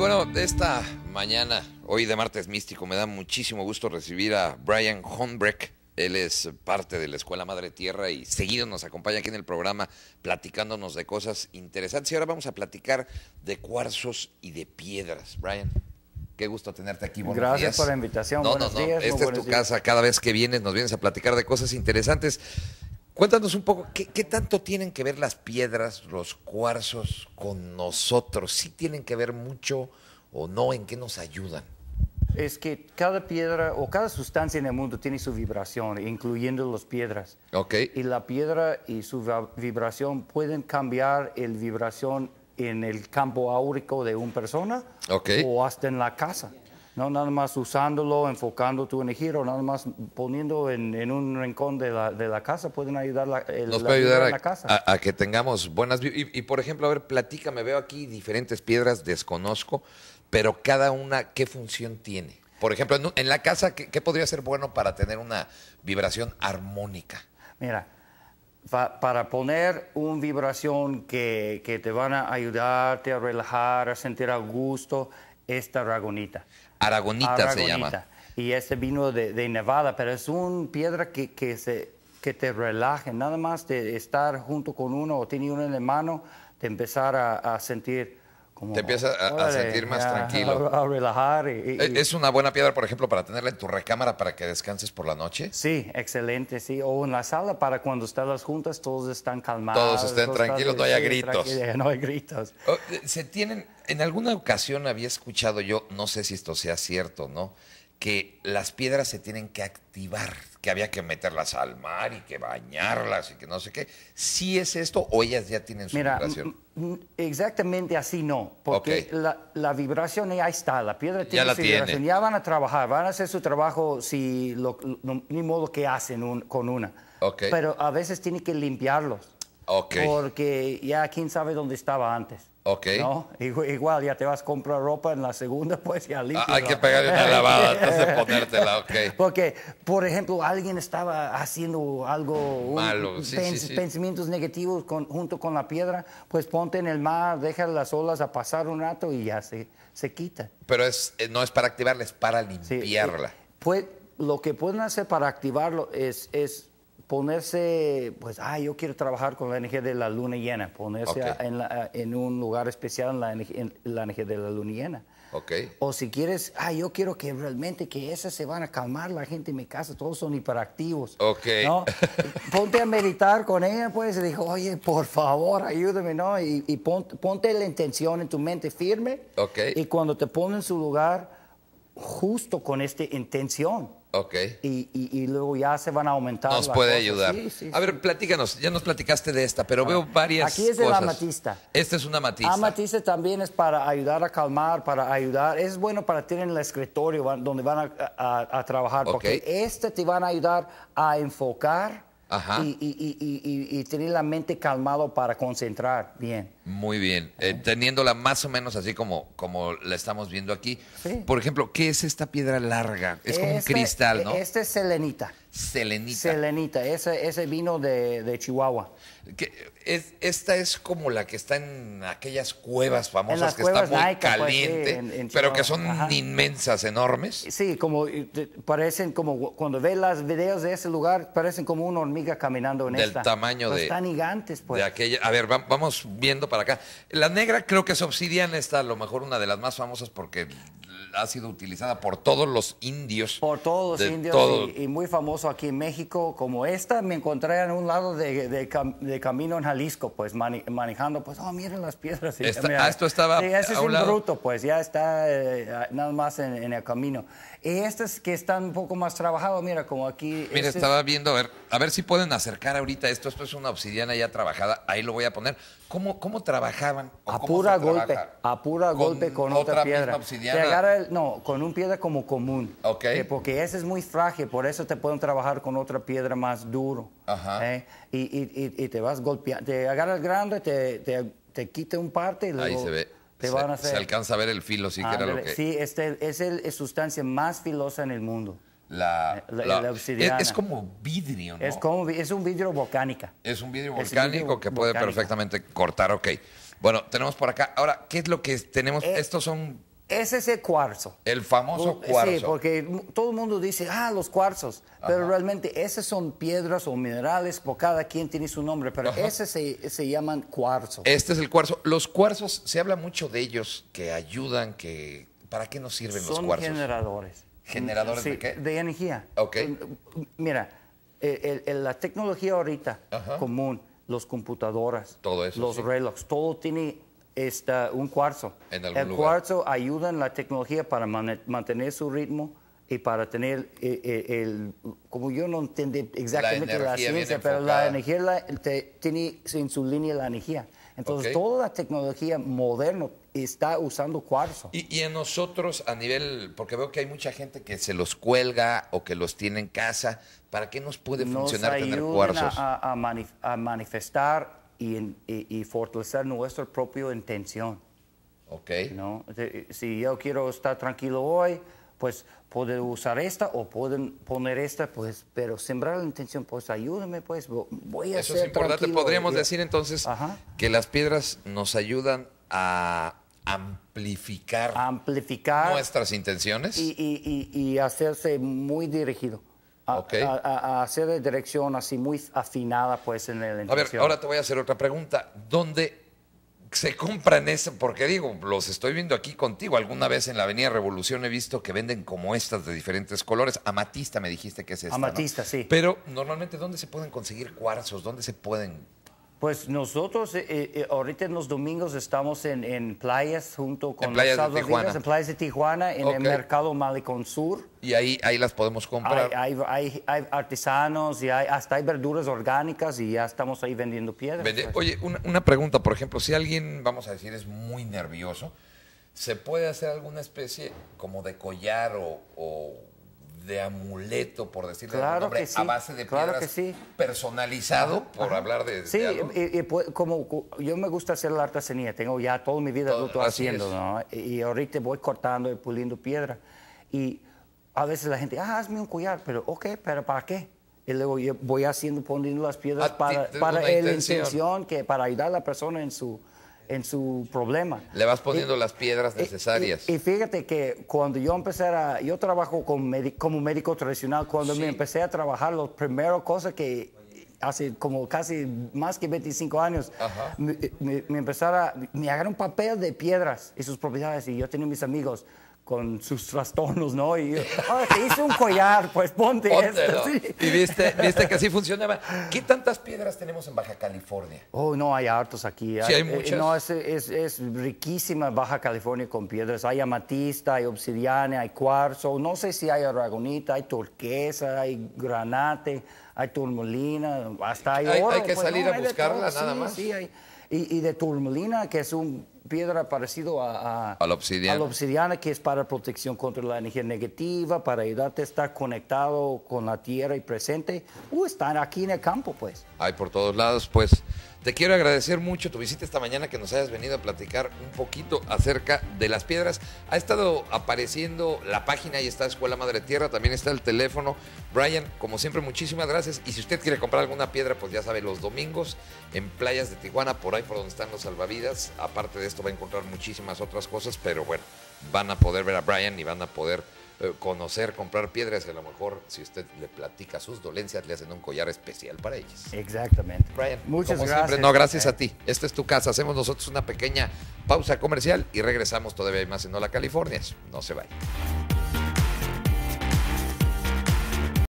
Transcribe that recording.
bueno, esta mañana, hoy de martes místico, me da muchísimo gusto recibir a Brian Honbreck. Él es parte de la Escuela Madre Tierra y seguido nos acompaña aquí en el programa platicándonos de cosas interesantes. Y ahora vamos a platicar de cuarzos y de piedras. Brian qué gusto tenerte aquí. Gracias por la invitación. buenos no, no. Días, Esta es tu casa. Cada vez que vienes, nos vienes a platicar de cosas interesantes. Cuéntanos un poco, ¿qué, tanto tienen que ver las piedras, los cuarzos con nosotros? ¿Sí tienen que ver mucho o no? ¿En qué nos ayudan? Es que cada piedra o cada sustancia en el mundo tiene su vibración, incluyendo las piedras. Okay. Y la piedra y su vibración pueden cambiar el vibración en el campo áurico de una persona o hasta en la casa no nada más usándolo, enfocando tu energía giro, nada más poniendo en, un rincón de la, de la, casa, pueden ayudar la, la a, casa. A, que tengamos buenas... Y, y, por ejemplo, a ver, platícame, veo aquí diferentes piedras, desconozco, pero cada una, ¿qué función tiene? Por ejemplo, en, la casa, ¿qué, podría ser bueno para tener una vibración armónica? Mira, para poner una vibración que, que te van a ayudarte a relajar, a sentir a gusto, esta ragonita. Aragonita, se llama. Y ese vino de, Nevada, pero es una piedra que, se, que te relaje, nada más de estar junto con uno o tener uno en la mano, de empezar a sentir te empiezas a, sentir más tranquilo. A, relajar. E, ¿Es una buena piedra, por ejemplo, para tenerla en tu recámara para que descanses por la noche? Sí, excelente, sí. O en la sala para cuando estén las juntas, todos están calmados. Todos estén tranquilos, no haya eh, gritos. Eh, no hay gritos. Eh, se tienen, en alguna ocasión había escuchado yo, no sé si esto sea cierto, ¿no? que las piedras se tienen que activar, que había que meterlas al mar y que bañarlas y que no sé qué. si es esto o ellas ya tienen su Mira, Exactamente así no, porque la, vibración ya está, la piedra tiene su vibración, ya van a trabajar, van a hacer su trabajo si lo, ni modo que hacen con una. Pero a veces tienen que limpiarlos. Porque ya quién sabe dónde estaba antes. ¿no? Igual ya te vas a comprar ropa en la segunda, pues ya ah, limpia. hay que pegarle una lavada antes de ponértela, Porque, por ejemplo, alguien estaba haciendo algo malo, pensamientos negativos junto con la piedra, pues ponte en el mar, deja las olas a pasar un rato y ya se, se quita. Pero es, eh, no es para activarla, es para eh, limpiarla. pues lo que pueden hacer para activarlo es ponerse, pues, ah, yo quiero trabajar con la energía de la luna llena, ponerse en, un lugar especial en la, energía de la luna llena. Okay. O si quieres, ah, yo quiero que realmente que esas se van a calmar, la gente en mi casa, todos son hiperactivos. Okay. ¿no? ponte a meditar con ella, pues, y dijo, oye, por favor, ayúdame, ¿no? Y, ponte la intención en tu mente firme. Okay. Y cuando te pone en su lugar, justo con esta intención. Y, y, luego ya se van a aumentar. Nos puede ayudar. a ver, platícanos. Ya nos platicaste de esta, pero veo varias. cosas. Aquí es de amatista. Esta es una amatista. Ah, amatista también es para ayudar a calmar, para ayudar. Es bueno para tener en el escritorio donde van a, trabajar, porque este te van a ayudar a enfocar y, y, y, y, tener la mente calmado para concentrar bien. Muy bien, eh, teniéndola más o menos así como, como la estamos viendo aquí. Por ejemplo, ¿qué es esta piedra larga? Es como un este cristal, e, ¿no? Este es selenita. Selenita. Selenita, ese, ese vino de, Chihuahua. esta es como la que está en aquellas cuevas famosas que está muy pues, caliente, pero que son inmensas, enormes. Sí, como parecen como cuando ves las videos de ese lugar, parecen como una hormiga caminando en el esta. Del tamaño pues de. Están gigantes, pues. De A ver, vamos viendo para acá. La negra creo que es obsidiana, está a lo mejor una de las más famosas porque ha sido utilizada por todos los indios. Por todos los indios y, muy famoso aquí en México como esta. Me encontré en un lado de, camino en Jalisco, pues manejando, pues, oh, miren las piedras. Ah, esto estaba sí, ese es un bruto, pues ya está eh, nada más en, el camino. Y estas que están un poco más trabajadas, mira, como aquí. Mira, este estaba viendo, a ver, a ver si pueden acercar ahorita esto. Esto es una obsidiana ya trabajada, ahí lo voy a poner. ¿Cómo, cómo trabajaban? A, pura golpe, a pura golpe, con otra, otra piedra. Obsidiana no, con una piedra como común. Eh, porque esa es muy frágil, por eso te pueden trabajar con otra piedra más duro. Ajá. Eh, y, y, y, te vas golpeando, te agarras grande, te, te, quita un parte y luego... Ahí se ve. Te se, alcanza a ver el filo, sí lo que... Sí, este, es la sustancia más filosa en el mundo. La, eh, obsidiana. Es, como vidrio, ¿no? Es, como, es un vidrio volcánica. Es un vidrio volcánico que puede perfectamente cortar, ok. Bueno, tenemos por acá. Ahora, ¿qué es lo que tenemos? Estos son ese Es el cuarzo. El famoso uh, cuarzo. Sí, porque todo el mundo dice, ah, los cuarzos. Pero realmente esas son piedras o minerales, por cada quien tiene su nombre, pero ese se, llaman cuarzo. Este es el cuarzo. Los cuarzos, se habla mucho de ellos, que ayudan, que... ¿Para qué nos sirven los cuarzos? Son generadores. ¿Generadores de qué? De energía. Ok. Eh, mira, la tecnología ahorita común, los computadoras, los relojes, todo tiene un cuarzo. el cuarzo ayuda en la tecnología para mantener su ritmo y para tener eh, eh, el, como yo no entendí exactamente la, ciencia, pero la energía tiene en su línea la energía. Entonces toda la tecnología moderna está usando cuarzo. Y, en nosotros a nivel, porque veo que hay mucha gente que se los cuelga o que los tiene en casa, ¿para qué nos puede funcionar tener cuarzos? A, a, a manifestar y, fortalecer nuestra propia intención. Ok. ¿no? Si yo quiero estar tranquilo hoy, pues puedo usar esta o pueden poner esta, pues, pero sembrar la intención, pues ayúdame, pues, voy a Eso es importante. Podríamos decir entonces que las piedras nos ayudan a amplificar, amplificar nuestras intenciones y hacerse muy dirigido a, okay. de dirección así muy afinada pues en el A ver, ahora te voy a hacer otra pregunta. ¿Dónde se compran eso? Porque digo, los estoy viendo aquí contigo. Alguna vez en la Avenida Revolución he visto que venden como estas de diferentes colores. Amatista me dijiste que es esta. Amatista, sí. Pero normalmente, ¿dónde se pueden conseguir cuarzos? ¿Dónde se pueden pues nosotros eh, eh, eh, ahorita en los domingos estamos en, playas junto con playas de Tijuana. en playas de Tijuana, en el mercado Malecón Sur. Y ahí, ahí las podemos comprar. Hay, artesanos y hasta hay verduras orgánicas y ya estamos ahí vendiendo piedras. oye, una, una, pregunta, por ejemplo, si alguien, vamos a decir, es muy nervioso, ¿se puede hacer alguna especie como de collar o de amuleto, por decirlo claro de a base de piedras personalizado, por hablar de. Sí, Y, pues, como yo me gusta hacer la artesanía, tengo ya toda mi vida lo estoy haciendo, ¿no? Y ahorita voy cortando y puliendo piedra. Y a veces la gente, ah, hazme un collar, pero ok, pero ¿para qué? Y luego yo voy haciendo, poniendo las piedras ah, para, para la intención. que para ayudar a la persona en su en su problema. Le vas poniendo eh, las piedras eh, necesarias. Y, fíjate que cuando yo empecé a... Yo trabajo con como médico tradicional. Cuando me empecé a trabajar, las primeras cosas que hace como casi más que 25 años, me, me, me empezara, me un papel de piedras y sus propiedades y yo tenía mis amigos, con sus trastornos, ¿no? Y ah, te hice un collar, pues ponte esto. Y viste, que así funcionaba. ¿Qué tantas piedras tenemos en Baja California? Oh, no, hay hartos aquí. Sí, hay eh, muchas. No, es, riquísima Baja California con piedras. Hay amatista, hay obsidiana, hay cuarzo. No sé si hay aragonita, hay turquesa, hay granate, hay turmulina, hasta hay, hay Hay, que pues, salir a buscarla, nada más. Sí, hay, y, de turmalina, que es un piedra parecido a, la obsidiana. que es para protección contra la energía negativa, para ayudarte a estar conectado con la tierra y presente. Uh, están aquí en el campo, pues. Hay por todos lados, pues. Te quiero agradecer mucho tu visita esta mañana, que nos hayas venido a platicar un poquito acerca de las piedras. Ha estado apareciendo la página y está Escuela Madre Tierra, también está el teléfono. Brian, como siempre, muchísimas gracias. Y si usted quiere comprar alguna piedra, pues ya sabe, los domingos en playas de Tijuana, por ahí por donde están los salvavidas. Aparte de esto, va a encontrar muchísimas otras cosas, pero bueno, van a poder ver a Brian y van a poder eh, conocer, comprar piedras que a lo mejor si usted le platica sus dolencias le hacen un collar especial para ellos. Exactamente. Brian, muchas gracias. no, gracias eh. a ti. Esta es tu casa. Hacemos nosotros una pequeña pausa comercial y regresamos todavía más en Hola California. No se vaya.